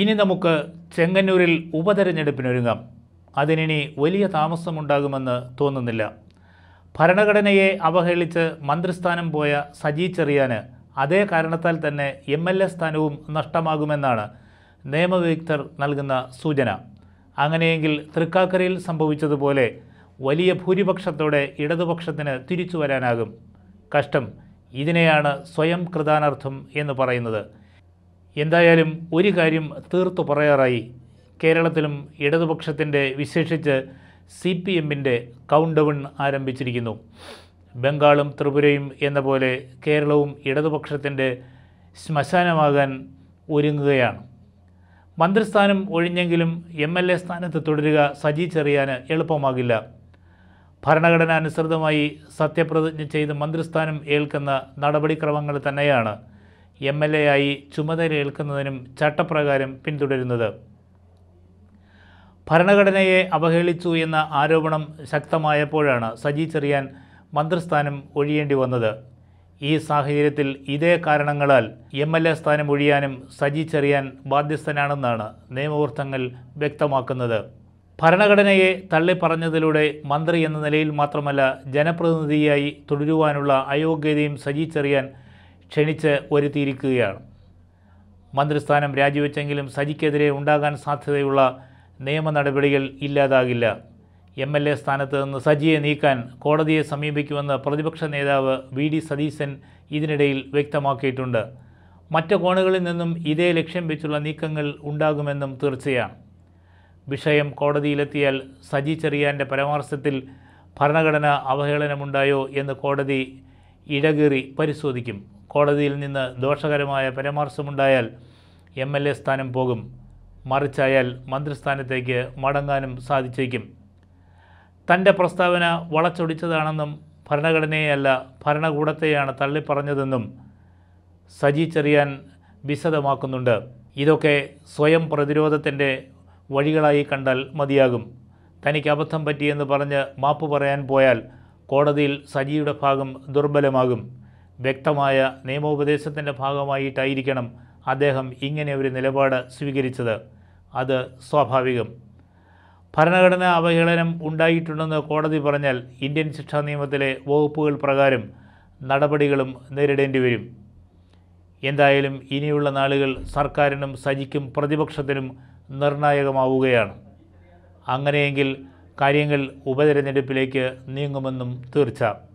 ഇനി നമുക്ക് ചെങ്ങന്നൂരിൽ ഉപതെരഞ്ഞെടുപ്പിനൊരുങ്ങാം അതിനി വലിയ താമസമുണ്ടാകുമെന്ന് തോന്നുന്നില്ല ഭരണഘടനയെ അവഹേളിച്ച് മന്ത്രിസ്ഥാനം പോയ സജി ചെറിയാന് അതേ കാരണത്താൽ തന്നെ എം എൽ എ സ്ഥാനവും നഷ്ടമാകുമെന്നാണ് നിയമവിദഗ്ധർ നൽകുന്ന സൂചന അങ്ങനെയെങ്കിൽ തൃക്കാക്കരയിൽ സംഭവിച്ചതുപോലെ വലിയ ഭൂരിപക്ഷത്തോടെ ഇടതുപക്ഷത്തിന് തിരിച്ചു വരാനാകും കഷ്ടം ഇതിനെയാണ് സ്വയം കൃതാനർത്ഥം എന്ന് പറയുന്നത് എന്തായാലും ഒരു കാര്യം തീർത്തു പറയാറായി കേരളത്തിലും ഇടതുപക്ഷത്തിൻ്റെ വിശേഷിച്ച് സി പി എമ്മിൻ്റെ കൗണ്ട് ഡൗൺ ആരംഭിച്ചിരിക്കുന്നു ബംഗാളും ത്രിപുരയും എന്ന പോലെ കേരളവും ഇടതുപക്ഷത്തിൻ്റെ ശ്മശാനമാകാൻ ഒരുങ്ങുകയാണ് മന്ത്രിസ്ഥാനം ഒഴിഞ്ഞെങ്കിലും എം എൽ എ സ്ഥാനത്ത് തുടരുക സജി ചെറിയാന് എളുപ്പമാകില്ല ഭരണഘടന അനുസൃതമായി സത്യപ്രതിജ്ഞ ചെയ്ത് മന്ത്രിസ്ഥാനം ഏൽക്കുന്ന നടപടിക്രമങ്ങൾ തന്നെയാണ് എം എൽ എ ആയി ചുമതലയേൽക്കുന്നതിനും ചട്ടപ്രകാരം പിന്തുടരുന്നത് ഭരണഘടനയെ അവഹേളിച്ചു എന്ന ആരോപണം ശക്തമായപ്പോഴാണ് സജി ചെറിയാൻ മന്ത്രിസ്ഥാനം ഒഴിയേണ്ടി വന്നത് ഈ സാഹചര്യത്തിൽ ഇതേ കാരണങ്ങളാൽ എം എൽ എ സ്ഥാനം ഒഴിയാനും സജി ചെറിയാൻ ബാധ്യസ്ഥനാണെന്നാണ് നിയമവൃത്തങ്ങൾ വ്യക്തമാക്കുന്നത് ഭരണഘടനയെ തള്ളിപ്പറഞ്ഞതിലൂടെ മന്ത്രി എന്ന നിലയിൽ മാത്രമല്ല ജനപ്രതിനിധിയായി തുടരുവാനുള്ള അയോഗ്യതയും സജി ചെറിയാൻ ക്ഷണിച്ച് ഒരുത്തിയിരിക്കുകയാണ് മന്ത്രിസ്ഥാനം രാജിവെച്ചെങ്കിലും സജിക്കെതിരെ ഉണ്ടാകാൻ സാധ്യതയുള്ള നിയമ നടപടികൾ ഇല്ലാതാകില്ല എം എൽ എ സ്ഥാനത്ത് നിന്ന് സജിയെ നീക്കാൻ കോടതിയെ സമീപിക്കുമെന്ന് പ്രതിപക്ഷ നേതാവ് വി ഡി സതീശൻ ഇതിനിടയിൽ വ്യക്തമാക്കിയിട്ടുണ്ട് മറ്റ് കോണുകളിൽ നിന്നും ഇതേ ലക്ഷ്യം വെച്ചുള്ള നീക്കങ്ങൾ ഉണ്ടാകുമെന്നും തീർച്ചയാണ് വിഷയം കോടതിയിലെത്തിയാൽ സജി ചെറിയാൻ്റെ പരാമർശത്തിൽ ഭരണഘടന അവഹേളനമുണ്ടായോ എന്ന് കോടതി ഇടകീറി പരിശോധിക്കും കോടതിയിൽ നിന്ന് ദോഷകരമായ പരാമർശമുണ്ടായാൽ എം എൽ എ സ്ഥാനം പോകും മറിച്ചായാൽ മന്ത്രിസ്ഥാനത്തേക്ക് മടങ്ങാനും സാധിച്ചേക്കും തൻ്റെ പ്രസ്താവന വളച്ചൊടിച്ചതാണെന്നും ഭരണഘടനയെയല്ല ഭരണകൂടത്തെയാണ് തള്ളിപ്പറഞ്ഞതെന്നും സജി ചെറിയാൻ വിശദമാക്കുന്നുണ്ട് ഇതൊക്കെ സ്വയം പ്രതിരോധത്തിൻ്റെ വഴികളായി കണ്ടാൽ മതിയാകും തനിക്ക് അബദ്ധം പറ്റിയെന്ന് പറഞ്ഞ് മാപ്പ് പറയാൻ പോയാൽ കോടതിയിൽ സജിയുടെ ഭാഗം ദുർബലമാകും വ്യക്തമായ നിയമോപദേശത്തിൻ്റെ ഭാഗമായിട്ടായിരിക്കണം അദ്ദേഹം ഇങ്ങനെ ഒരു നിലപാട് സ്വീകരിച്ചത് അത് സ്വാഭാവികം ഭരണഘടന അവഹേളനം ഉണ്ടായിട്ടുണ്ടെന്ന് കോടതി പറഞ്ഞാൽ ഇന്ത്യൻ ശിക്ഷാ നിയമത്തിലെ വകുപ്പുകൾ പ്രകാരം നടപടികളും നേരിടേണ്ടി വരും എന്തായാലും ഇനിയുള്ള നാളുകൾ സർക്കാരിനും സജിക്കും പ്രതിപക്ഷത്തിനും നിർണായകമാവുകയാണ് അങ്ങനെയെങ്കിൽ കാര്യങ്ങൾ ഉപതെരഞ്ഞെടുപ്പിലേക്ക് നീങ്ങുമെന്നും തീർച്ച